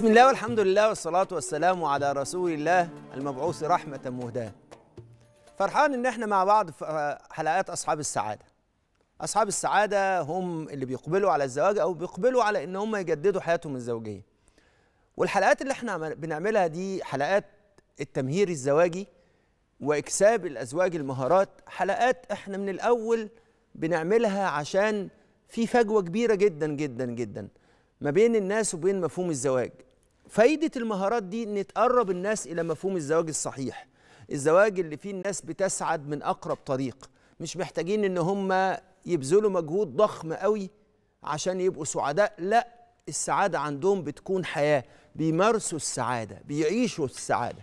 بسم الله والحمد لله والصلاة والسلام على رسول الله المبعوث رحمة مهداة فرحان إن إحنا مع بعض في حلقات أصحاب السعادة أصحاب السعادة هم اللي بيقبلوا على الزواج أو بيقبلوا على إن هم يجددوا حياتهم الزوجية والحلقات اللي إحنا بنعملها دي حلقات التمهير الزواجي وإكساب الأزواج المهارات حلقات إحنا من الأول بنعملها عشان في فجوة كبيرة جدا جدا جدا ما بين الناس وبين مفهوم الزواج فايدة المهارات دي إن تقرب الناس إلى مفهوم الزواج الصحيح الزواج اللي فيه الناس بتسعد من أقرب طريق مش محتاجين إن هم يبذلوا مجهود ضخم قوي عشان يبقوا سعداء لا السعادة عندهم بتكون حياة بيمارسوا السعادة بيعيشوا السعادة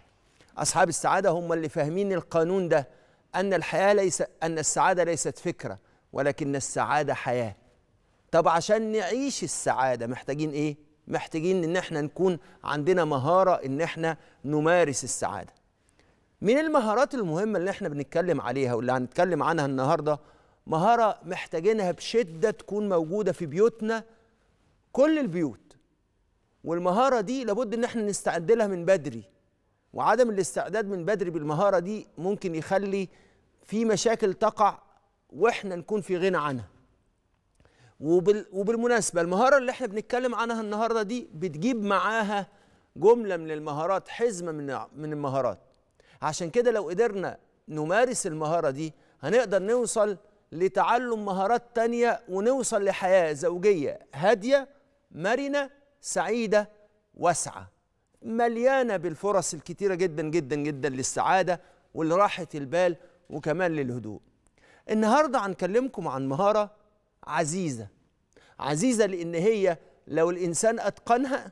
أصحاب السعادة هم اللي فاهمين القانون ده أن الحياة ليس أن السعادة ليست فكرة ولكن السعادة حياة طب عشان نعيش السعادة محتاجين إيه؟ محتاجين ان احنا نكون عندنا مهاره ان احنا نمارس السعاده من المهارات المهمه اللي احنا بنتكلم عليها واللي هنتكلم عنها النهارده مهاره محتاجينها بشده تكون موجوده في بيوتنا كل البيوت والمهاره دي لابد ان احنا نستعد لها من بدري وعدم الاستعداد من بدري بالمهاره دي ممكن يخلي في مشاكل تقع واحنا نكون في غنى عنها وبال وبالمناسبه المهاره اللي احنا بنتكلم عنها النهارده دي بتجيب معاها جمله من المهارات حزمه من من المهارات عشان كده لو قدرنا نمارس المهاره دي هنقدر نوصل لتعلم مهارات تانية ونوصل لحياه زوجيه هاديه مرنه سعيده واسعه مليانه بالفرص الكتيره جدا جدا جدا للسعاده ولراحه البال وكمان للهدوء النهارده هنكلمكم عن مهاره عزيزة عزيزة لأن هي لو الإنسان أتقنها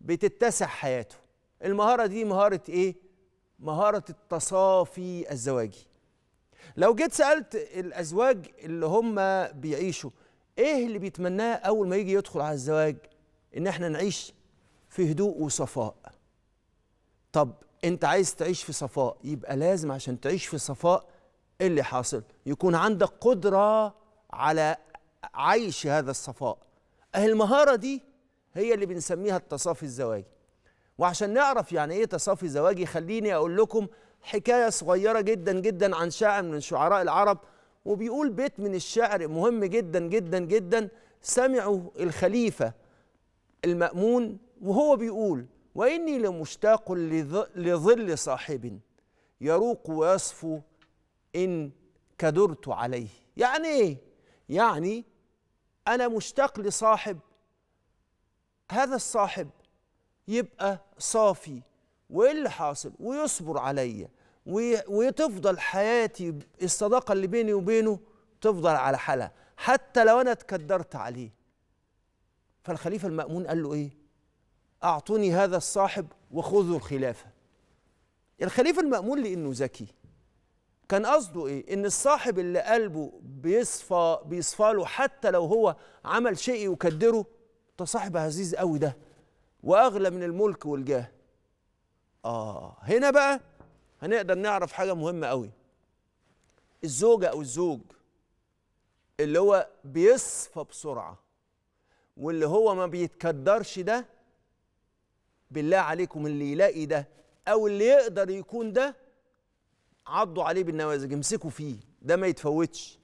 بتتسع حياته المهارة دي مهارة إيه؟ مهارة التصافي الزواجي لو جيت سألت الأزواج اللي هم بيعيشوا إيه اللي بيتمناه أول ما يجي يدخل على الزواج؟ إن إحنا نعيش في هدوء وصفاء طب أنت عايز تعيش في صفاء يبقى لازم عشان تعيش في صفاء اللي حاصل يكون عندك قدرة على عيش هذا الصفاء أهي المهارة دي هي اللي بنسميها التصافي الزواجي وعشان نعرف يعني ايه تصافي زواجي خليني اقول لكم حكايه صغيره جدا جدا عن شاعر من شعراء العرب وبيقول بيت من الشعر مهم جدا جدا جدا سمعه الخليفه المأمون وهو بيقول واني لمشتاق لظل صاحب يروق ويصفو ان كدرت عليه يعني ايه يعني أنا مشتاق لصاحب هذا الصاحب يبقى صافي وإيه اللي حاصل ويصبر عليا وتفضل حياتي الصداقة اللي بيني وبينه تفضل على حالها حتى لو أنا اتكدرت عليه فالخليفة المأمون قال له إيه أعطوني هذا الصاحب وخذوا الخلافة الخليفة المأمون لأنه ذكي كان قصده ايه ان الصاحب اللي قلبه بيصفى بيصفى له حتى لو هو عمل شيء يكدره ده صاحب عزيز قوي ده واغلى من الملك والجاه اه هنا بقى هنقدر نعرف حاجه مهمه قوي الزوجه او الزوج اللي هو بيصفى بسرعه واللي هو ما بيتكدرش ده بالله عليكم اللي يلاقي ده او اللي يقدر يكون ده عضوا عليه بالنوازج امسكوا فيه ده ما يتفوتش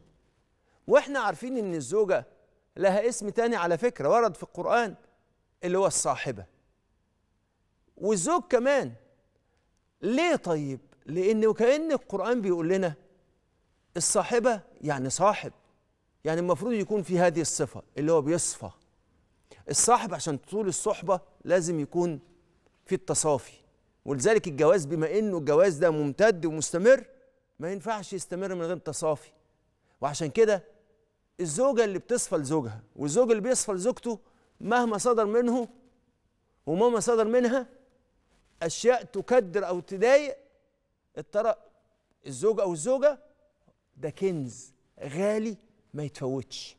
واحنا عارفين ان الزوجه لها اسم تاني على فكره ورد في القران اللي هو الصاحبه والزوج كمان ليه طيب لان وكان القران بيقول لنا الصاحبه يعني صاحب يعني المفروض يكون في هذه الصفه اللي هو بيصفى الصاحب عشان تطول الصحبه لازم يكون في التصافي ولذلك الجواز بما انه الجواز ده ممتد ومستمر ما ينفعش يستمر من غير تصافي وعشان كده الزوجه اللي بتصفى لزوجها والزوج اللي بيصفى لزوجته مهما صدر منه ومهما صدر منها اشياء تكدر او تضايق الطرق الزوج او الزوجه ده كنز غالي ما يتفوتش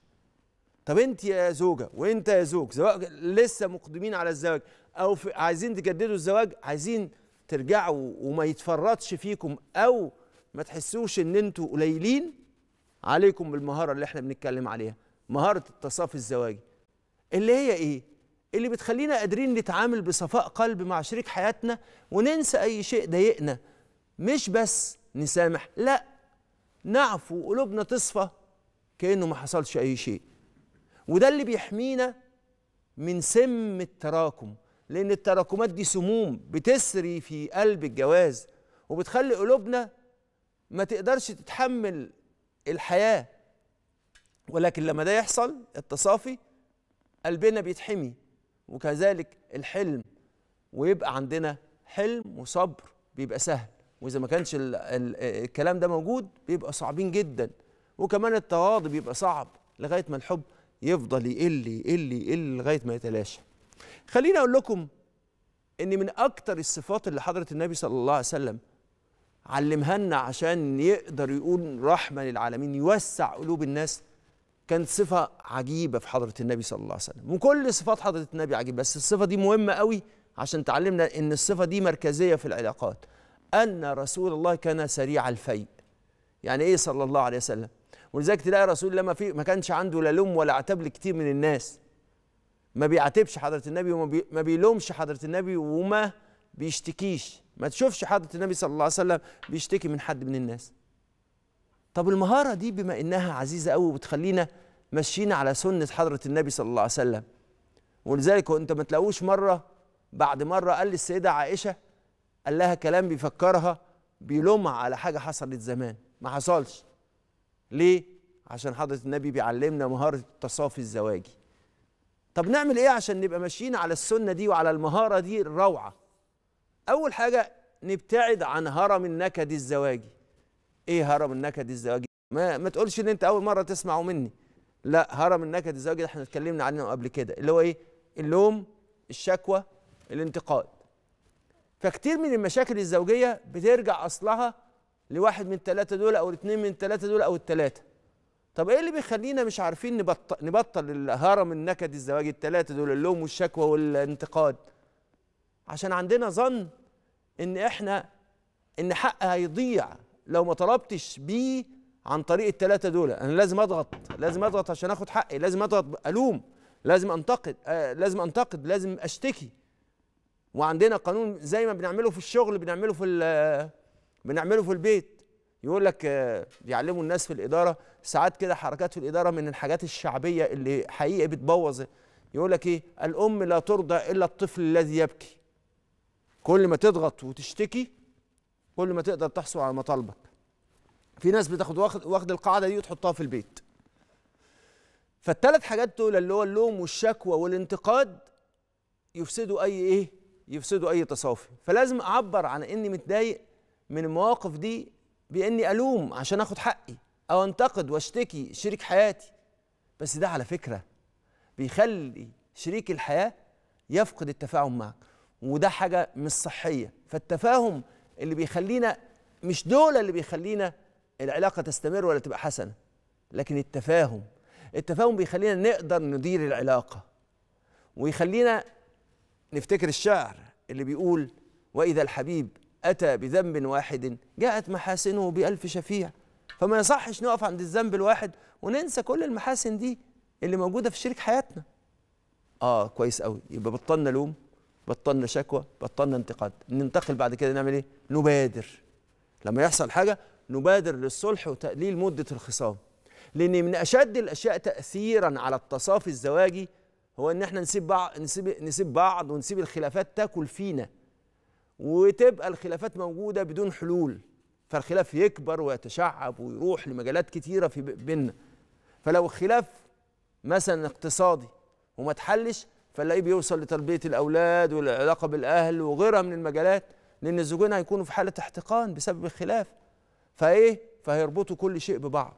طب انت يا زوجه وانت يا زوج سواء لسه مقدمين على الزواج او في عايزين تجددوا الزواج عايزين ترجعوا وما يتفرطش فيكم او ما تحسوش ان انتوا قليلين عليكم بالمهاره اللي احنا بنتكلم عليها مهاره التصافي الزواجي اللي هي ايه اللي بتخلينا قادرين نتعامل بصفاء قلب مع شريك حياتنا وننسى اي شيء ضايقنا مش بس نسامح لا نعفو وقلوبنا تصفى كانه ما حصلش اي شيء وده اللي بيحمينا من سم التراكم لأن التراكمات دي سموم بتسري في قلب الجواز وبتخلي قلوبنا ما تقدرش تتحمل الحياة ولكن لما ده يحصل التصافي قلبنا بيتحمي وكذلك الحلم ويبقى عندنا حلم وصبر بيبقى سهل واذا ما كانش الـ الـ الكلام ده موجود بيبقى صعبين جدا وكمان التواضع بيبقى صعب لغايه ما الحب يفضل يقل يقل يقل لغايه ما يتلاشى خليني اقول لكم ان من اكتر الصفات اللي حضره النبي صلى الله عليه وسلم علمها لنا عشان يقدر يقول رحمه للعالمين يوسع قلوب الناس كانت صفه عجيبه في حضره النبي صلى الله عليه وسلم وكل صفات حضره النبي عجيبه بس الصفه دي مهمه قوي عشان تعلمنا ان الصفه دي مركزيه في العلاقات ان رسول الله كان سريع الفيء يعني ايه صلى الله عليه وسلم ولذلك تلاقي رسول الله ما في ما كانش عنده لا لوم ولا عتاب لكتير من الناس ما بيعاتبش حضره النبي وما بي ما بيلومش حضره النبي وما بيشتكيش ما تشوفش حضره النبي صلى الله عليه وسلم بيشتكي من حد من الناس طب المهاره دي بما انها عزيزه قوي وبتخلينا ماشيين على سنه حضره النبي صلى الله عليه وسلم ولذلك انت ما تلاقوش مره بعد مره قال للسيده عائشه قال لها كلام بيفكرها بيلومها على حاجه حصلت زمان ما حصلش ليه عشان حضره النبي بيعلمنا مهاره التصافي الزواجي طب نعمل ايه عشان نبقى ماشيين على السنه دي وعلى المهاره دي الروعه اول حاجه نبتعد عن هرم النكد الزواجي ايه هرم النكد الزواجي ما ما تقولش ان انت اول مره تسمعه مني لا هرم النكد الزواجي احنا اتكلمنا عنه قبل كده اللي هو ايه اللوم الشكوى الانتقاد فكتير من المشاكل الزوجيه بترجع اصلها لواحد من الثلاثه دول او الاثنين من الثلاثه دول او الثلاثه طب ايه اللي بيخلينا مش عارفين نبطل, نبطل الهرم النكد الزواج الثلاثه دول اللوم والشكوى والانتقاد عشان عندنا ظن ان احنا ان حق هيضيع لو ما طلبتش بيه عن طريق الثلاثه دول انا لازم اضغط لازم اضغط عشان اخد حقي لازم اضغط الوم لازم انتقد آه لازم انتقد لازم اشتكي وعندنا قانون زي ما بنعمله في الشغل بنعمله في بنعمله في البيت يقول لك آه بيعلموا الناس في الاداره ساعات كده حركات في الاداره من الحاجات الشعبيه اللي حقيقه بتبوظ يقول لك ايه الام لا ترضى الا الطفل الذي يبكي كل ما تضغط وتشتكي كل ما تقدر تحصل على مطالبك في ناس بتاخد واخد, واخد القاعده دي وتحطها في البيت فالثلاث حاجات دول اللي هو اللوم والشكوى والانتقاد يفسدوا اي ايه يفسدوا اي تصافي فلازم اعبر عن اني متضايق من المواقف دي باني الوم عشان اخد حقي او انتقد واشتكي شريك حياتي بس ده على فكره بيخلي شريك الحياه يفقد التفاهم معك وده حاجه مش صحيه فالتفاهم اللي بيخلينا مش دول اللي بيخلينا العلاقه تستمر ولا تبقى حسنه لكن التفاهم التفاهم بيخلينا نقدر ندير العلاقه ويخلينا نفتكر الشعر اللي بيقول واذا الحبيب اتى بذنب واحد جاءت محاسنه بالف شفيع فما يصحش نقف عند الذنب الواحد وننسى كل المحاسن دي اللي موجوده في شريك حياتنا اه كويس قوي يبقى بطلنا لوم بطلنا شكوى بطلنا انتقاد ننتقل بعد كده نعمل ايه نبادر لما يحصل حاجه نبادر للصلح وتقليل مده الخصام لان من اشد الاشياء تاثيرا على التصافي الزواجي هو ان احنا نسيب بعض نسيب نسيب بعض ونسيب الخلافات تاكل فينا وتبقى الخلافات موجوده بدون حلول فالخلاف يكبر ويتشعب ويروح لمجالات كتيره في بيننا فلو الخلاف مثلا اقتصادي وما تحلش فنلاقيه بيوصل لتربيه الاولاد والعلاقه بالاهل وغيرها من المجالات لان الزوجين هيكونوا في حاله احتقان بسبب الخلاف فايه فهيربطوا كل شيء ببعض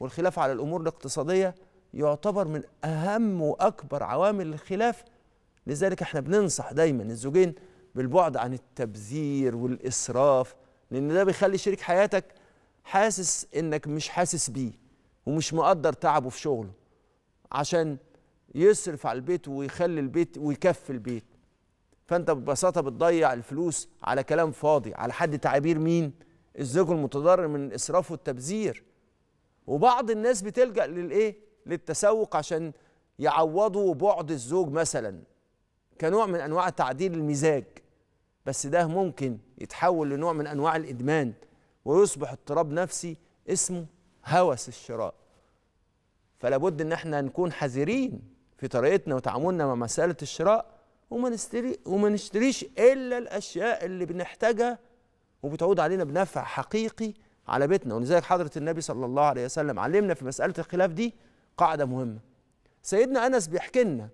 والخلاف على الامور الاقتصاديه يعتبر من اهم واكبر عوامل الخلاف لذلك احنا بننصح دايما الزوجين بالبعد عن التبذير والاسراف لان ده بيخلي شريك حياتك حاسس انك مش حاسس بيه ومش مقدر تعبه في شغله عشان يصرف على البيت ويخلي البيت ويكفي البيت فانت ببساطه بتضيع الفلوس على كلام فاضي على حد تعابير مين الزوج المتضرر من الاسراف والتبذير وبعض الناس بتلجا للايه للتسوق عشان يعوضوا بعد الزوج مثلا كنوع من انواع تعديل المزاج بس ده ممكن يتحول لنوع من انواع الادمان ويصبح اضطراب نفسي اسمه هوس الشراء فلابد ان احنا نكون حذرين في طريقتنا وتعاملنا مع مساله الشراء وما نشتري وما نشتريش الا الاشياء اللي بنحتاجها وبتعود علينا بنفع حقيقي على بيتنا ولذلك حضره النبي صلى الله عليه وسلم علمنا في مساله الخلاف دي قاعده مهمه سيدنا انس بيحكي لنا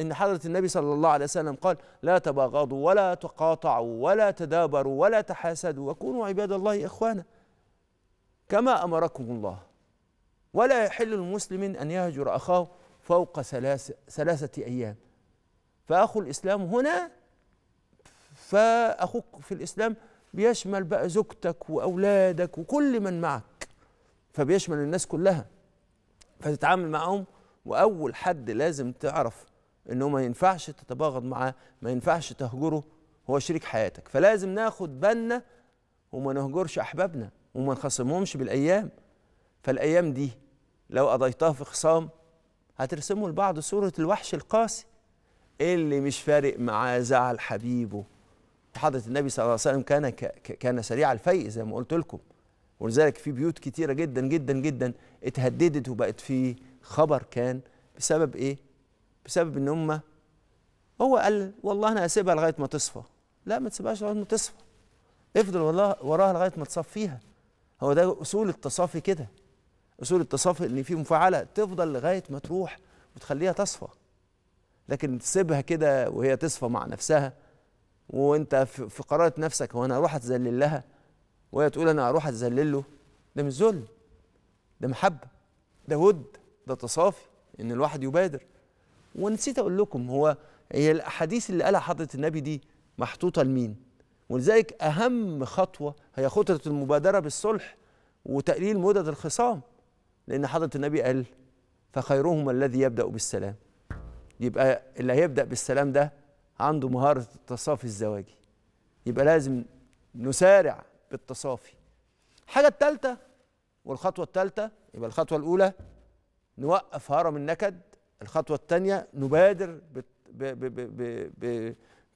إن حضرة النبي صلى الله عليه وسلم قال لا تباغضوا ولا تقاطعوا ولا تدابروا ولا تحاسدوا وكونوا عباد الله إخوانا كما أمركم الله ولا يحل المسلم أن يهجر أخاه فوق ثلاثة أيام فأخو الإسلام هنا فأخوك في الإسلام بيشمل بقى زوجتك وأولادك وكل من معك فبيشمل الناس كلها فتتعامل معهم وأول حد لازم تعرف انه ما ينفعش تتباغض معاه ما ينفعش تهجره هو شريك حياتك فلازم ناخد بالنا وما نهجرش احبابنا وما نخاصمهمش بالايام فالايام دي لو قضيتها في خصام هترسموا لبعض صوره الوحش القاسي إيه اللي مش فارق معاه زعل حبيبه حضره النبي صلى الله عليه وسلم كان كان سريع الفيء زي ما قلت لكم ولذلك في بيوت كتيره جدا جدا جدا اتهددت وبقت في خبر كان بسبب ايه بسبب ان هم هو قال والله انا هسيبها لغايه ما تصفى لا ما تسيبهاش لغايه ما تصفى افضل والله وراها لغايه ما تصفيها هو ده اصول التصافي كده اصول التصافي ان في مفعله تفضل لغايه ما تروح وتخليها تصفى لكن تسيبها كده وهي تصفى مع نفسها وانت في قرارة نفسك هو انا اروح اتذلل لها وهي تقول انا اروح اتذلل له ده مش ذل ده محبه ده ود ده تصافي ان الواحد يبادر ونسيت اقول لكم هو هي الاحاديث اللي قالها حضره النبي دي محطوطه لمين ولذلك اهم خطوه هي خطوه المبادره بالصلح وتقليل مدد الخصام لان حضره النبي قال فخيرهم الذي يبدا بالسلام يبقى اللي هيبدا بالسلام ده عنده مهاره التصافي الزواجي يبقى لازم نسارع بالتصافي الحاجه الثالثه والخطوه الثالثه يبقى الخطوه الاولى نوقف هرم النكد الخطوة الثانية نبادر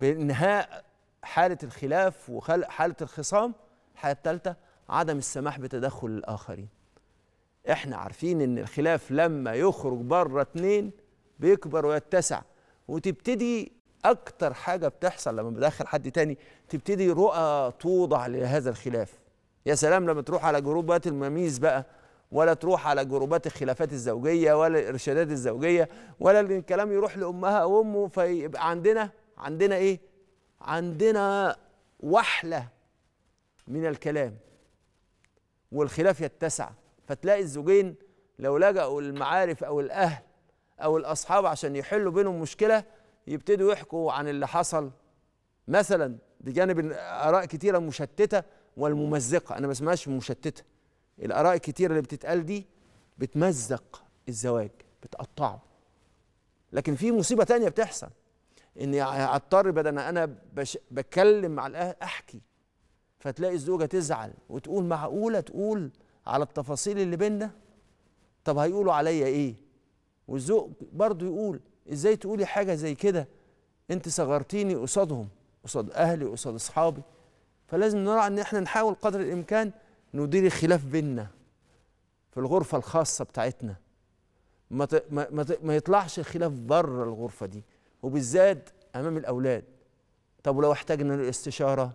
بإنهاء حالة الخلاف وخلق حالة الخصام الحالة الثالثة عدم السماح بتدخل الآخرين احنا عارفين ان الخلاف لما يخرج بره اتنين بيكبر ويتسع وتبتدي اكتر حاجه بتحصل لما بدخل حد تاني تبتدي رؤى توضع لهذا الخلاف يا سلام لما تروح على جروبات المميز بقى ولا تروح على جروبات الخلافات الزوجيه ولا الارشادات الزوجيه ولا الكلام يروح لامها او امه فيبقى عندنا عندنا ايه؟ عندنا وحله من الكلام والخلاف يتسع فتلاقي الزوجين لو لجأوا المعارف او الاهل او الاصحاب عشان يحلوا بينهم مشكله يبتدوا يحكوا عن اللي حصل مثلا بجانب اراء كتيره مشتته والممزقه انا ما اسمهاش مشتته الآراء الكتيرة اللي بتتقال دي بتمزق الزواج بتقطعه لكن في مصيبة تانية بتحصل إني أضطر بدل أنا بش بتكلم مع الأهل أحكي فتلاقي الزوجة تزعل وتقول معقولة تقول على التفاصيل اللي بينا طب هيقولوا عليا إيه والزوج برضه يقول إزاي تقولي حاجة زي كده أنت صغرتيني قصادهم قصاد أهلي قصاد أصحابي فلازم نرى ان احنا نحاول قدر الامكان ندير الخلاف بيننا في الغرفة الخاصة بتاعتنا ما ما ما يطلعش الخلاف بره الغرفة دي وبالذات أمام الأولاد طب ولو احتاجنا لاستشارة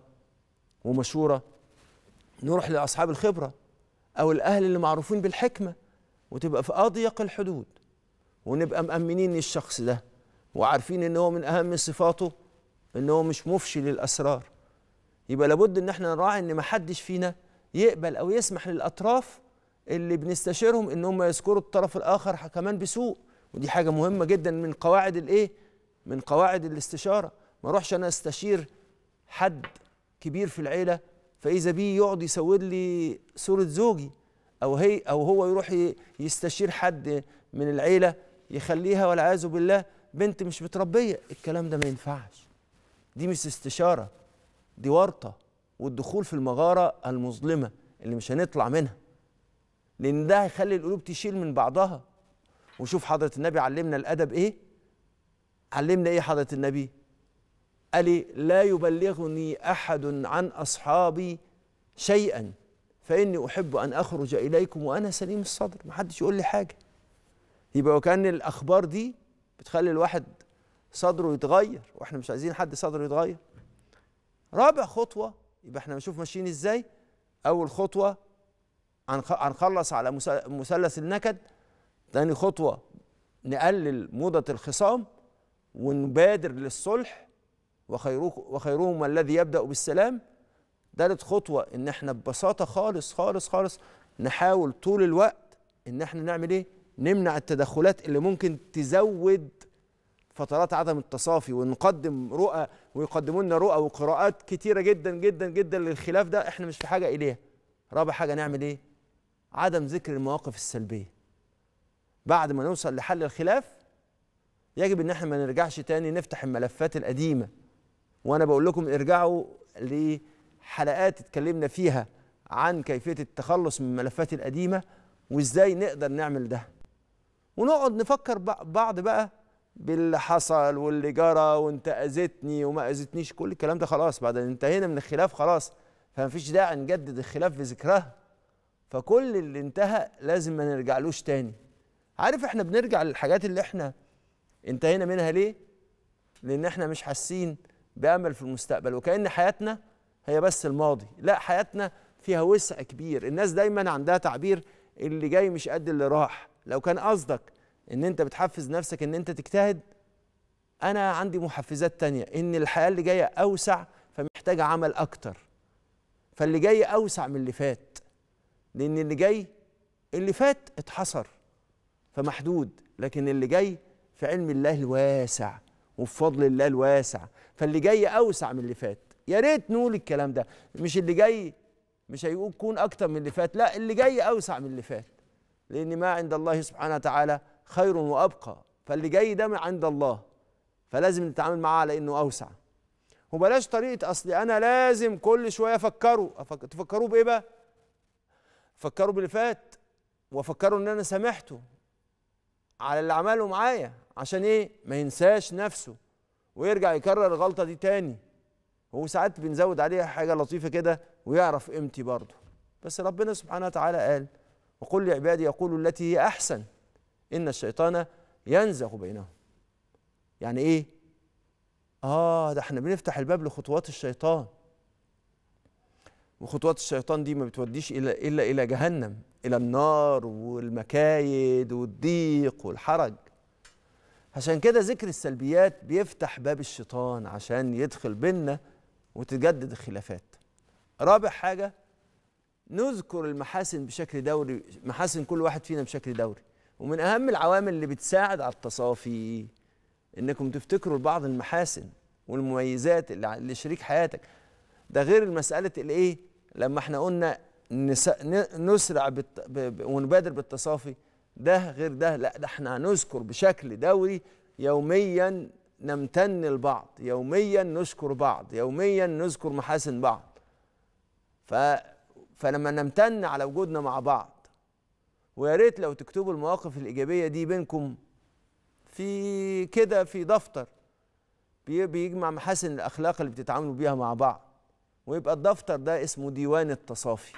ومشورة نروح لأصحاب الخبرة أو الأهل اللي معروفين بالحكمة وتبقى في أضيق الحدود ونبقى مأمنين الشخص ده وعارفين إن هو من أهم صفاته إن هو مش مفشي للأسرار يبقى لابد إن احنا نراعي إن محدش فينا يقبل أو يسمح للأطراف اللي بنستشيرهم إن هم يذكروا الطرف الآخر كمان بسوء ودي حاجة مهمة جدا من قواعد الإيه؟ من قواعد الاستشارة ما أروحش أنا أستشير حد كبير في العيلة فإذا بيه يقعد يسود لي صورة زوجي أو هي أو هو يروح يستشير حد من العيلة يخليها والعياذ بالله بنت مش متربية الكلام ده ما ينفعش دي مش استشارة دي ورطة والدخول في المغاره المظلمه اللي مش هنطلع منها لان ده هيخلي القلوب تشيل من بعضها وشوف حضره النبي علمنا الادب ايه علمنا ايه حضره النبي قال لي إيه؟ لا يبلغني احد عن اصحابي شيئا فاني احب ان اخرج اليكم وانا سليم الصدر محدش يقول لي حاجه يبقى وكان الاخبار دي بتخلي الواحد صدره يتغير واحنا مش عايزين حد صدره يتغير رابع خطوه يبقى احنا نشوف ماشيين ازاي اول خطوه هنخلص على مثلث النكد تاني خطوه نقلل موضه الخصام ونبادر للصلح وخيرهم الذي يبدا بالسلام ثالث خطوه ان احنا ببساطه خالص خالص خالص نحاول طول الوقت ان احنا نعمل ايه نمنع التدخلات اللي ممكن تزود فترات عدم التصافي ونقدم رؤى ويقدموا لنا رؤى وقراءات كتيره جدا جدا جدا للخلاف ده احنا مش في حاجه اليها رابع حاجه نعمل ايه عدم ذكر المواقف السلبيه بعد ما نوصل لحل الخلاف يجب ان احنا ما نرجعش تاني نفتح الملفات القديمه وانا بقول لكم ارجعوا لحلقات اتكلمنا فيها عن كيفيه التخلص من الملفات القديمه وازاي نقدر نعمل ده ونقعد نفكر بعض بقى باللي حصل واللي جرى وانت اذيتني وما اذيتنيش كل الكلام ده خلاص بعد ان انتهينا من الخلاف خلاص فمفيش داعي نجدد الخلاف ذكرها فكل اللي انتهى لازم ما نرجعلوش تاني عارف احنا بنرجع للحاجات اللي احنا انتهينا منها ليه لان احنا مش حاسين بامل في المستقبل وكان حياتنا هي بس الماضي لا حياتنا فيها وسع كبير الناس دايما عندها تعبير اللي جاي مش قد اللي راح لو كان قصدك ان انت بتحفز نفسك ان انت تجتهد انا عندي محفزات تانية ان الحياه اللي جايه اوسع فمحتاجه عمل اكتر فاللي جاي اوسع من اللي فات لان اللي جاي اللي فات اتحصر فمحدود لكن اللي جاي في علم الله الواسع وفي فضل الله الواسع فاللي جاي اوسع من اللي فات يا ريت نقول الكلام ده مش اللي جاي مش هيقول اكتر من اللي فات لا اللي جاي اوسع من اللي فات لان ما عند الله سبحانه وتعالى خير وابقى فاللي جاي ده من عند الله فلازم نتعامل معاه على انه اوسع وبلاش طريقه اصل انا لازم كل شويه افكره أفك... تفكروا بايه بقى؟ فكروا باللي فات وفكروا ان انا سامحته على اللي عمله معايا عشان ايه؟ ما ينساش نفسه ويرجع يكرر الغلطه دي تاني هو ساعات بنزود عليها حاجه لطيفه كده ويعرف قيمتي برضه بس ربنا سبحانه وتعالى قال وقل لعبادي يقولوا التي هي احسن إن الشيطان ينزغ بينهم يعني إيه؟ آه ده احنا بنفتح الباب لخطوات الشيطان وخطوات الشيطان دي ما بتوديش إلا, إلا إلى جهنم إلى النار والمكايد والضيق والحرج عشان كده ذكر السلبيات بيفتح باب الشيطان عشان يدخل بينا وتتجدد الخلافات رابع حاجة نذكر المحاسن بشكل دوري محاسن كل واحد فينا بشكل دوري ومن اهم العوامل اللي بتساعد على التصافي انكم تفتكروا لبعض المحاسن والمميزات اللي شريك حياتك ده غير المساله الايه لما احنا قلنا نسرع بالت... ب... ونبادر بالتصافي ده غير ده لا ده احنا هنذكر بشكل دوري يوميا نمتن لبعض يوميا نشكر بعض يوميا نذكر محاسن بعض ف... فلما نمتن على وجودنا مع بعض ويا ريت لو تكتبوا المواقف الايجابيه دي بينكم في كده في دفتر بيجمع محاسن الاخلاق اللي بتتعاملوا بيها مع بعض ويبقى الدفتر ده اسمه ديوان التصافي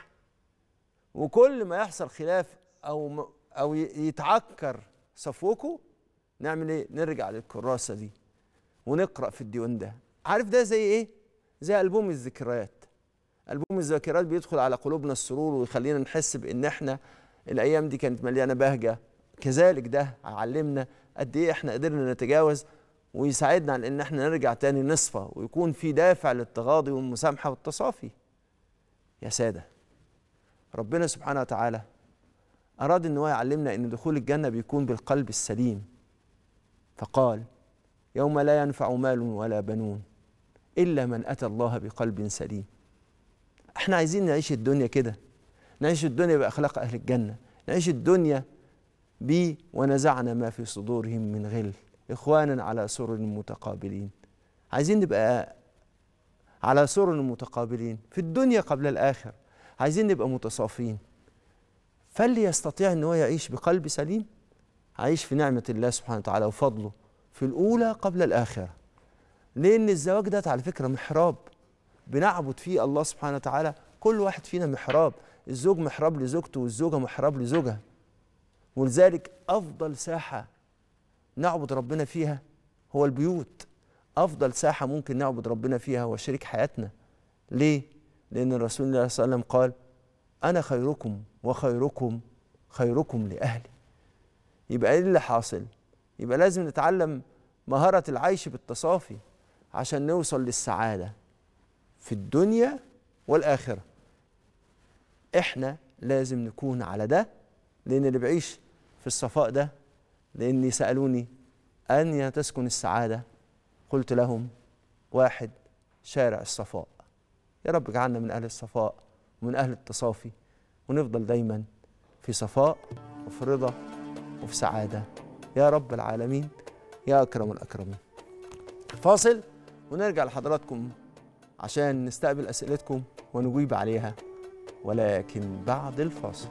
وكل ما يحصل خلاف او او يتعكر صفوكوا نعمل ايه نرجع للكراسه دي ونقرا في الديوان ده عارف ده زي ايه زي البوم الذكريات البوم الذكريات بيدخل على قلوبنا السرور ويخلينا نحس بان احنا الايام دي كانت مليانه بهجه كذلك ده علمنا قد ايه احنا قدرنا نتجاوز ويساعدنا على ان احنا نرجع تاني نصفى ويكون في دافع للتغاضي والمسامحه والتصافي يا ساده ربنا سبحانه وتعالى اراد ان هو يعلمنا ان دخول الجنه بيكون بالقلب السليم فقال يوم لا ينفع مال ولا بنون الا من اتى الله بقلب سليم احنا عايزين نعيش الدنيا كده نعيش الدنيا بأخلاق أهل الجنة نعيش الدنيا ب ونزعنا ما في صدورهم من غل إخوانا على سرر متقابلين عايزين نبقى على سرر متقابلين في الدنيا قبل الآخر عايزين نبقى متصافين فاللي يستطيع ان هو يعيش بقلب سليم عايش في نعمه الله سبحانه وتعالى وفضله في الاولى قبل الاخره لان الزواج ده على فكره محراب بنعبد فيه الله سبحانه وتعالى كل واحد فينا محراب الزوج محراب لزوجته والزوجه محراب لزوجها ولذلك افضل ساحه نعبد ربنا فيها هو البيوت افضل ساحه ممكن نعبد ربنا فيها هو شريك حياتنا ليه لان الرسول صلى الله عليه وسلم قال انا خيركم وخيركم خيركم لاهلي يبقى ايه اللي حاصل يبقى لازم نتعلم مهاره العيش بالتصافي عشان نوصل للسعاده في الدنيا والاخره احنا لازم نكون على ده لان اللي بيعيش في الصفاء ده لاني سالوني ان تسكن السعاده قلت لهم واحد شارع الصفاء يا رب اجعلنا من اهل الصفاء ومن اهل التصافي ونفضل دايما في صفاء وفي رضا وفي سعاده يا رب العالمين يا اكرم الاكرمين فاصل ونرجع لحضراتكم عشان نستقبل اسئلتكم ونجيب عليها ولكن بعد الفاصل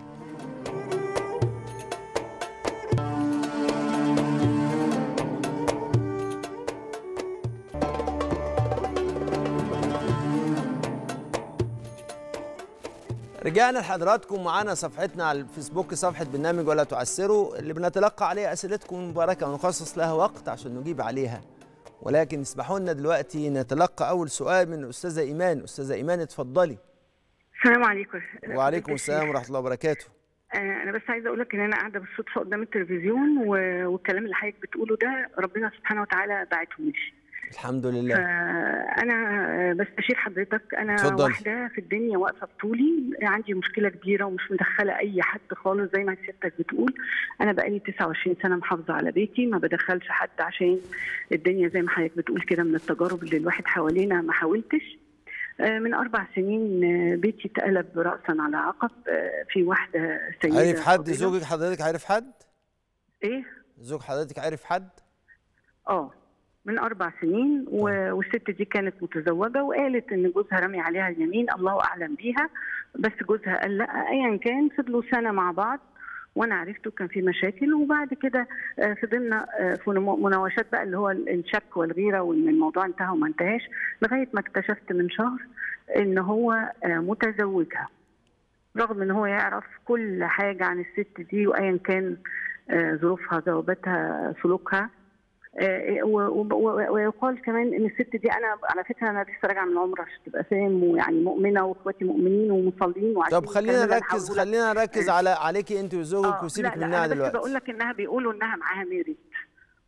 رجعنا لحضراتكم معانا صفحتنا على الفيسبوك صفحة برنامج ولا تعسروا اللي بنتلقى عليها أسئلتكم المباركة ونخصص لها وقت عشان نجيب عليها ولكن اسمحوا لنا دلوقتي نتلقى أول سؤال من الأستاذة إيمان أستاذة إيمان اتفضلي السلام عليكم وعليكم السلام ورحمه الله وبركاته آه، انا بس عايزه اقول لك ان انا قاعده بالصدفه قدام التلفزيون والكلام اللي حضرتك بتقوله ده ربنا سبحانه وتعالى بعته لي الحمد لله انا آه، بستشير حضرتك انا فضل. واحده في الدنيا واقفه بطولي عندي مشكله كبيره ومش مدخله اي حد خالص زي ما سيادتك بتقول انا بقالي 29 سنه محافظه على بيتي ما بدخلش حد عشان الدنيا زي ما حضرتك بتقول كده من التجارب اللي الواحد حوالينا ما حاولتش آه، من أربع سنين آه، بيتي اتقلب رأسا على عقب آه، في واحدة سيدة عارف حد قبيلة. زوجك حضرتك عارف حد؟ إيه؟ زوج حضرتك عارف حد؟ آه من أربع سنين و... طيب. والست دي كانت متزوجة وقالت إن جوزها رمي عليها اليمين الله أعلم بيها بس جوزها قال لا أيا كان فضلوا سنة مع بعض وانا عرفته كان في مشاكل وبعد كده آه، فضلنا آه، في مناوشات بقى اللي هو الشك والغيره وان الموضوع انتهى وما انتهاش لغايه ما اكتشفت من شهر ان هو آه، متزوجها رغم ان هو يعرف كل حاجه عن الست دي وايا كان ظروفها جواباتها سلوكها آه، ويقال كمان ان الست دي انا على فكره انا لسه راجعه من عمره عشان تبقى فاهم ويعني مؤمنه واخواتي مؤمنين ومصلين طب خلينا نركز خلينا نركز آه. على عليكي انت وزوجك آه، وسيبك منها دلوقتي بقول لك انها بيقولوا انها معاها ميريت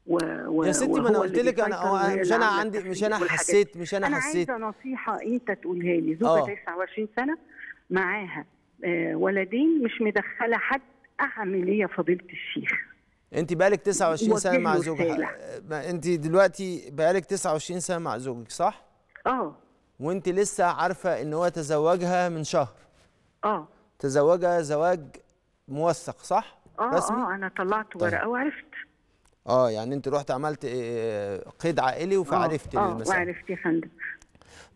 و... يا ستي ما انا قلت لك انا مش انا عندي مش انا حسيت مش انا, أنا حسيت انا عايزه نصيحه انت تقولها لي زوجها 29 سنه معاها ولدين مش مدخله حد اعمل ايه يا فضيله الشيخ انت بقالك 29 سنه مع زوجك انت دلوقتي بقالك 29 سنه مع زوجك صح اه وانت لسه عارفه ان هو تزوجها من شهر اه تزوجها زواج موثق صح اه رسمي؟ اه انا طلعت طيب. ورقه طيب. وعرفت اه يعني انت رحت عملت آه، قيد عائلي اه، فعرفت اه، المسألة اه وعرفت يا فندم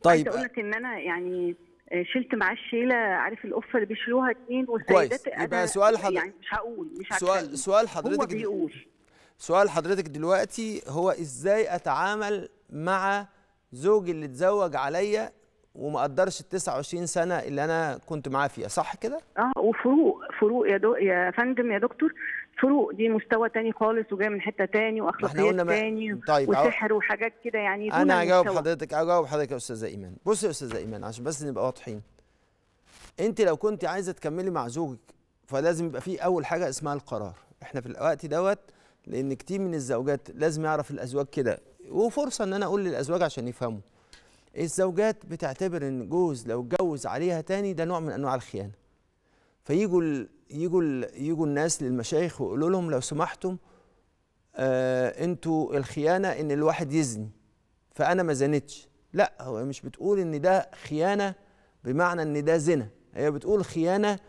طيب قلت اقول لك ان انا يعني آه، شلت معاه الشيله عارف القفه اللي بيشيلوها اتنين والسيدات يبقى سؤال حضرتك يعني مش هقول مش سؤال سؤال حضرتك هو بيقول سؤال حضرتك دلوقتي هو ازاي اتعامل مع زوجي اللي اتزوج عليا وما قدرش ال 29 سنه اللي انا كنت معاه فيها صح كده؟ اه وفروق فروق يا دو... يا فندم يا دكتور فروق دي مستوى تاني خالص وجاي من حته تاني واخلاقيات تاني طيب وسحر أو... وحاجات كده يعني دون انا هجاوب حضرتك هجاوب حضرتك يا استاذه ايمان بصي يا استاذه ايمان عشان بس نبقى واضحين انت لو كنت عايزه تكملي مع زوجك فلازم يبقى في اول حاجه اسمها القرار احنا في الوقت دوت لان كتير من الزوجات لازم يعرف الازواج كده وفرصه ان انا اقول للازواج عشان يفهموا الزوجات بتعتبر ان جوز لو اتجوز عليها تاني ده نوع من انواع الخيانه فيجوا ال يجوا ال يجوا الناس للمشايخ ويقولوا لهم لو سمحتم آه انتوا الخيانه ان الواحد يزني فانا ما زنتش لا هو مش بتقول ان ده خيانه بمعنى ان ده زنا هي بتقول خيانه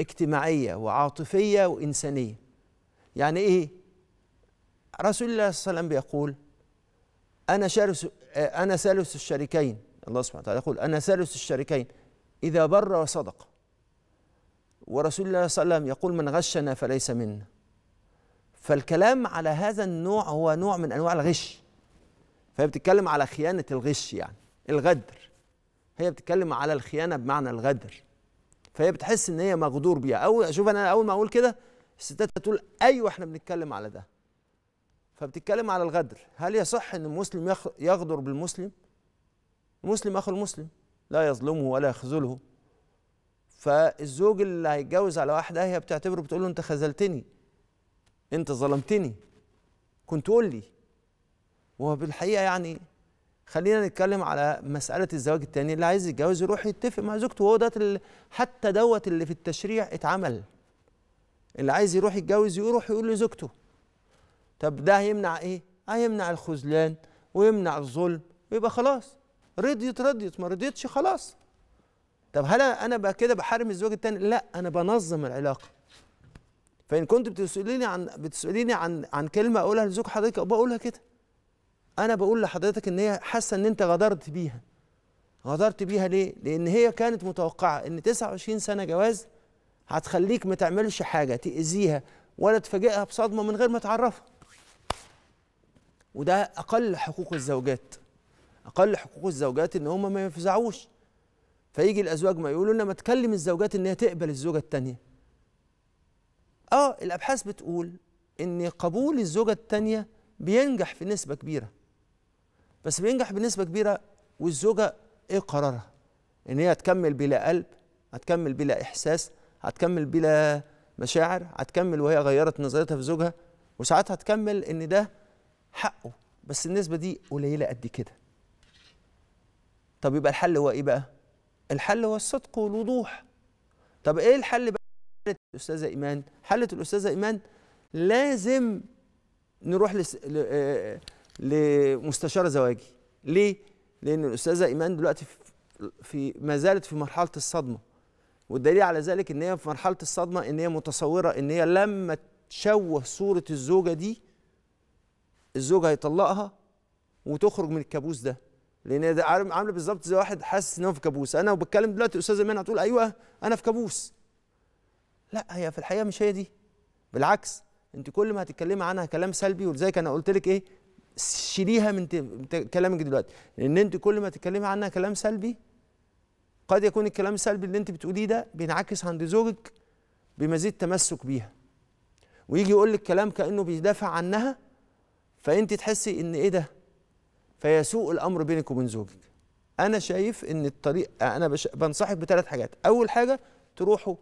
اجتماعيه وعاطفيه وانسانيه يعني ايه رسول الله صلى الله عليه وسلم بيقول انا شرس آه، انا ثالث الشريكين الله سبحانه وتعالى يقول انا ثالث الشريكين اذا بر وصدق ورسول الله صلى الله عليه وسلم يقول من غشنا فليس منا فالكلام على هذا النوع هو نوع من انواع الغش فهي بتتكلم على خيانه الغش يعني الغدر هي بتتكلم على الخيانه بمعنى الغدر فهي بتحس ان هي مغدور بيها او شوف انا اول ما اقول كده الستات تقول ايوه احنا بنتكلم على ده فبتتكلم على الغدر هل يصح ان المسلم يغدر بالمسلم المسلم اخو المسلم لا يظلمه ولا يخذله فالزوج اللي هيتجوز على واحده هي بتعتبره بتقول له انت خذلتني انت ظلمتني كنت قول لي وبالحقيقه يعني خلينا نتكلم على مساله الزواج الثاني اللي عايز يتجوز يروح يتفق مع زوجته وهو دوت حتى دوت اللي في التشريع اتعمل اللي عايز يروح يتجوز يروح يقول لزوجته طب ده هيمنع ايه آه، هيمنع الخذلان ويمنع الظلم ويبقى خلاص رضيت رضيت ما رضيتش خلاص طب هل انا بقى كده بحرم الزوج التاني لا انا بنظم العلاقه فان كنت بتساليني عن بتساليني عن عن كلمه اقولها لزوج حضرتك بقولها كده انا بقول لحضرتك ان هي حاسه ان انت غدرت بيها غدرت بيها ليه لان هي كانت متوقعه ان 29 سنه جواز هتخليك ما تعملش حاجه تاذيها ولا تفاجئها بصدمه من غير ما تعرفها وده اقل حقوق الزوجات اقل حقوق الزوجات ان هم ما يفزعوش فيجي الازواج ما يقولوا لنا ما تكلم الزوجات ان هي تقبل الزوجه الثانيه اه الابحاث بتقول ان قبول الزوجه الثانيه بينجح في نسبه كبيره بس بينجح بنسبه كبيره والزوجه ايه قرارها ان هي هتكمل بلا قلب هتكمل بلا احساس هتكمل بلا مشاعر هتكمل وهي غيرت نظرتها في زوجها وساعات هتكمل ان ده حقه بس النسبه دي قليله قد كده طب يبقى الحل هو ايه بقى الحل هو الصدق والوضوح طب ايه الحل بقى الاستاذه ايمان حلت الاستاذه ايمان لازم نروح لس... ل... لمستشار زواجي ليه لان الاستاذه ايمان دلوقتي في ما زالت في مرحله الصدمه والدليل على ذلك ان هي في مرحله الصدمه ان هي متصوره ان هي لما تشوه صوره الزوجه دي الزوج هيطلقها وتخرج من الكابوس ده لان عامله بالظبط زي واحد حاسس ان هو في كابوس انا وبتكلم دلوقتي استاذ ايمان هتقول ايوه انا في كابوس لا هي في الحقيقه مش هي دي بالعكس انت كل ما هتتكلمي عنها كلام سلبي ولذلك انا قلت لك ايه شيليها من كلامك دلوقتي لان انت كل ما تتكلمي عنها كلام سلبي قد يكون الكلام السلبي اللي انت بتقوليه ده بينعكس عند زوجك بمزيد تمسك بيها ويجي يقول لك كلام كانه بيدافع عنها فانت تحسي ان ايه ده فيسوء الامر بينك وبين زوجك انا شايف ان الطريق انا بش... بنصحك بثلاث حاجات اول حاجه تروحوا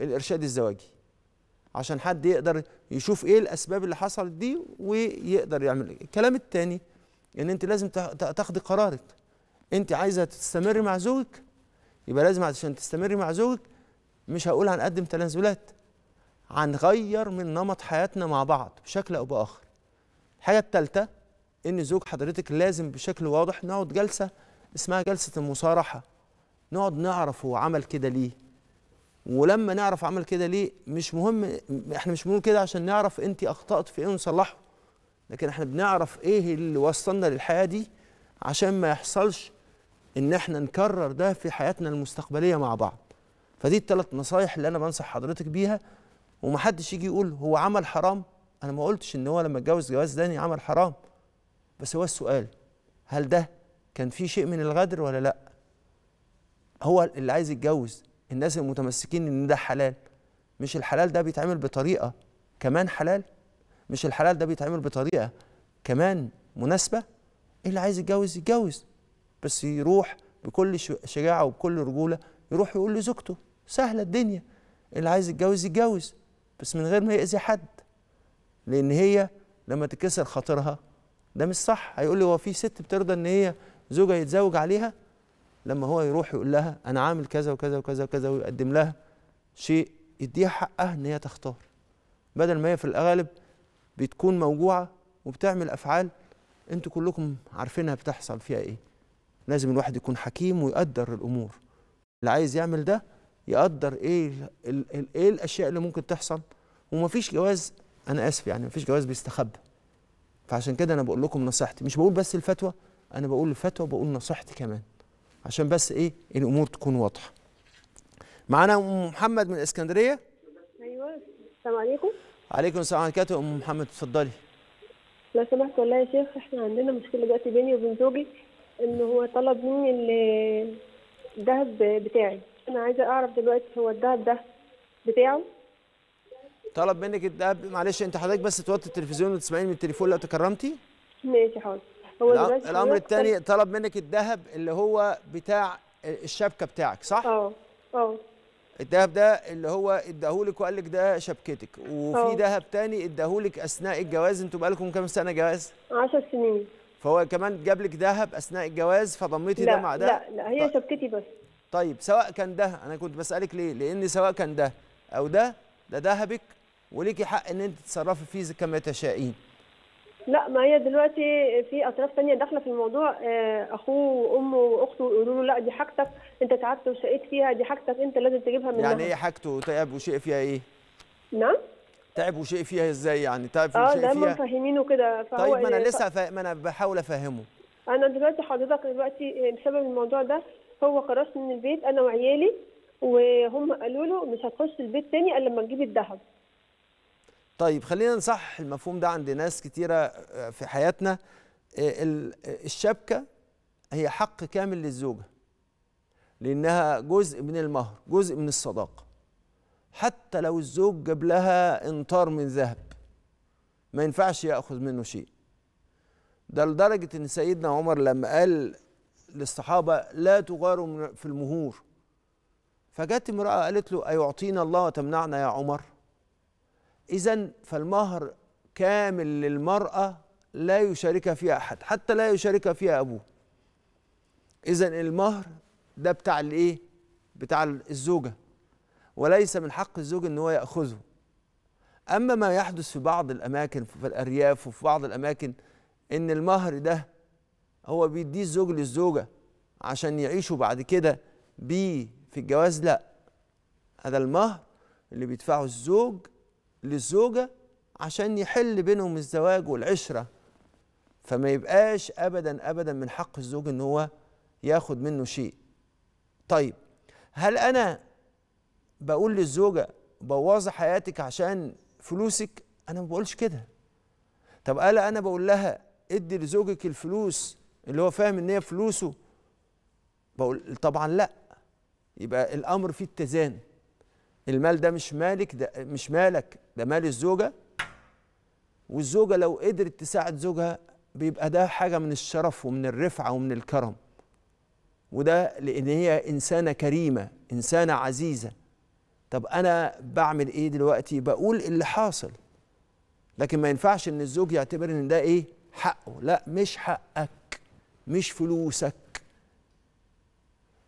الارشاد الزواجي عشان حد يقدر يشوف ايه الاسباب اللي حصلت دي ويقدر يعمل إيه. الكلام الثاني ان انت لازم تاخدي قرارك انت عايزه تستمري مع زوجك يبقى لازم عشان تستمري مع زوجك مش هقول هنقدم تنازلات هنغير من نمط حياتنا مع بعض بشكل او باخر الحاجه الثالثه ان زوج حضرتك لازم بشكل واضح نقعد جلسه اسمها جلسه المصارحه نقعد نعرف هو عمل كده ليه ولما نعرف عمل كده ليه مش مهم احنا مش بنقول كده عشان نعرف انت اخطات في ايه ونصلحه لكن احنا بنعرف ايه اللي وصلنا للحياه دي عشان ما يحصلش ان احنا نكرر ده في حياتنا المستقبليه مع بعض فدي الثلاث نصايح اللي انا بنصح حضرتك بيها ومحدش يجي يقول هو عمل حرام انا ما قلتش ان هو لما اتجوز جواز داني عمل حرام بس هو السؤال هل ده كان في شيء من الغدر ولا لا هو اللي عايز يتجوز الناس المتمسكين ان ده حلال مش الحلال ده بيتعمل بطريقه كمان حلال مش الحلال ده بيتعمل بطريقه كمان مناسبه إيه اللي عايز يتجوز يتجوز بس يروح بكل شجاعه وبكل رجوله يروح يقول لزوجته سهله الدنيا إيه اللي عايز يتجوز يتجوز بس من غير ما يأذي حد لأن هي لما تكسر خاطرها ده مش صح هيقول لي هو في ست بترضى ان هي زوجها يتزوج عليها لما هو يروح يقول لها انا عامل كذا وكذا وكذا وكذا ويقدم لها شيء يديها حقها ان هي تختار بدل ما هي في الغالب بتكون موجوعه وبتعمل افعال انتوا كلكم عارفينها بتحصل فيها ايه لازم الواحد يكون حكيم ويقدر الامور اللي عايز يعمل ده يقدر ايه ايه الاشياء اللي ممكن تحصل ومفيش جواز انا اسف يعني مفيش جواز بيستخبى فعشان كده انا بقول لكم نصيحتي مش بقول بس الفتوى انا بقول الفتوى بقول نصيحتي كمان عشان بس ايه الامور تكون واضحه معانا ام محمد من الاسكندريه ايوه السلام عليكم عليكم السلام عليكم ام محمد اتفضلي لو سمحت والله يا شيخ احنا عندنا مشكله دلوقتي بيني وبين زوجي ان هو طلب مني الذهب بتاعي انا عايزه اعرف دلوقتي هو الذهب ده بتاعه طلب منك الدهب معلش انت حضرتك بس توطي التلفزيون وتسمعيني من التليفون لو تكرمتي ماشي حاضر هو الامر الثاني طلب منك الذهب اللي هو بتاع الشبكه بتاعك صح اه اه الذهب ده اللي هو اداهولك وقال لك ده شبكتك وفي اه. ذهب تاني اداهولك اثناء الجواز انتوا بقالكم كام سنه جواز 10 سنين فهو كمان جاب لك ذهب اثناء الجواز فضميتي ده مع ده لا لا هي طيب. شبكتي بس طيب سواء كان ده انا كنت بسالك ليه لان سواء كان ده او ده ده ذهبك وليكي حق ان انت تتصرفي فيه كما تشائين لا ما هي دلوقتي في اطراف ثانيه داخله في الموضوع آه، اخوه وامه واخته يقولوا له لا دي حاجتك انت تعبت وشقيت فيها دي حاجتك انت لازم تجيبها من يعني ايه حاجته تعب وشقي فيها ايه؟ نعم تعب وشقي فيها ازاي يعني تعب آه، وشقي فيها اه دايما مفهمينه كده طيب ما انا إيه، لسه ف... ما انا بحاول افهمه انا دلوقتي حضرتك دلوقتي آه، بسبب الموضوع ده هو خرجت من البيت انا وعيالي وهم قالوا له مش هتخش البيت ثاني الا لما تجيب الذهب طيب خلينا نصحح المفهوم ده عند ناس كتيرة آه، في حياتنا آه، آه، الشبكة هي حق كامل للزوجة لأنها جزء من المهر جزء من الصداقة حتى لو الزوج جاب لها انطار من ذهب ما ينفعش يأخذ منه شيء ده لدرجة أن سيدنا عمر لما قال للصحابة لا تغاروا في المهور فجت امرأة قالت له أيعطينا الله وتمنعنا يا عمر إذا فالمهر كامل للمرأة لا يشاركها فيها أحد حتى لا يشاركها فيها أبوه إذا المهر ده بتاع الإيه؟ بتاع الزوجة وليس من حق الزوج إن هو يأخذه أما ما يحدث في بعض الأماكن في الأرياف وفي بعض الأماكن إن المهر ده هو بيديه الزوج للزوجة عشان يعيشوا بعد كده بيه في الجواز لا هذا المهر اللي بيدفعه الزوج للزوجة عشان يحل بينهم الزواج والعشرة فما يبقاش أبدا أبدا من حق الزوج إن هو ياخد منه شيء طيب هل أنا بقول للزوجة بوظي حياتك عشان فلوسك أنا ما بقولش كده طب قال أنا بقول لها ادي لزوجك الفلوس اللي هو فاهم إن هي فلوسه بقول طبعا لأ يبقى الأمر فيه اتزان المال ده مش مالك ده مش مالك ده مال الزوجه والزوجه لو قدرت تساعد زوجها بيبقى ده حاجه من الشرف ومن الرفعه ومن الكرم وده لان هي انسانه كريمه انسانه عزيزه طب انا بعمل ايه دلوقتي بقول اللي حاصل لكن ما ينفعش ان الزوج يعتبر ان ده ايه حقه لا مش حقك مش فلوسك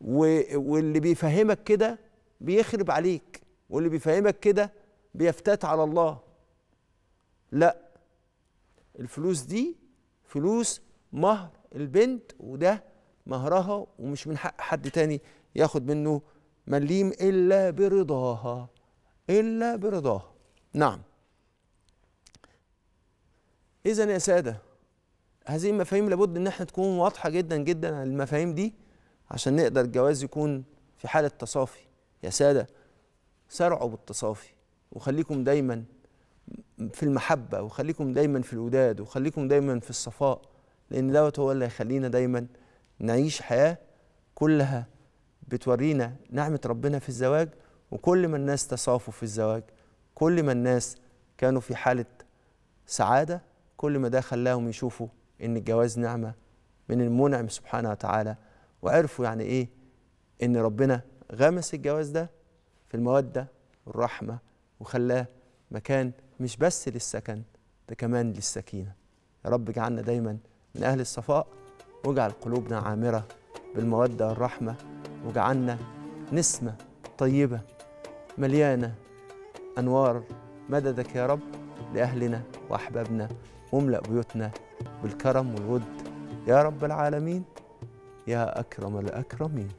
واللي بيفهمك كده بيخرب عليك واللي بيفهمك كده بيفتات على الله لا الفلوس دي فلوس مهر البنت وده مهرها ومش من حق حد تاني ياخد منه مليم إلا برضاها إلا برضاها نعم إذا يا سادة هذه المفاهيم لابد إن احنا تكون واضحة جدا جدا المفاهيم دي عشان نقدر الجواز يكون في حالة تصافي يا سادة سارعوا بالتصافي وخليكم دايما في المحبة وخليكم دايما في الوداد وخليكم دايما في الصفاء لأن دوت هو اللي هيخلينا دايما نعيش حياة كلها بتورينا نعمة ربنا في الزواج وكل ما الناس تصافوا في الزواج كل ما الناس كانوا في حالة سعادة كل ما ده خلاهم يشوفوا إن الجواز نعمة من المنعم سبحانه وتعالى وعرفوا يعني إيه إن ربنا غمس الجواز ده في المودة والرحمة وخلاه مكان مش بس للسكن ده كمان للسكينة يا رب اجعلنا دايما من أهل الصفاء واجعل قلوبنا عامرة بالمودة والرحمة واجعلنا نسمة طيبة مليانة أنوار مددك يا رب لأهلنا وأحبابنا واملأ بيوتنا بالكرم والود يا رب العالمين يا أكرم الأكرمين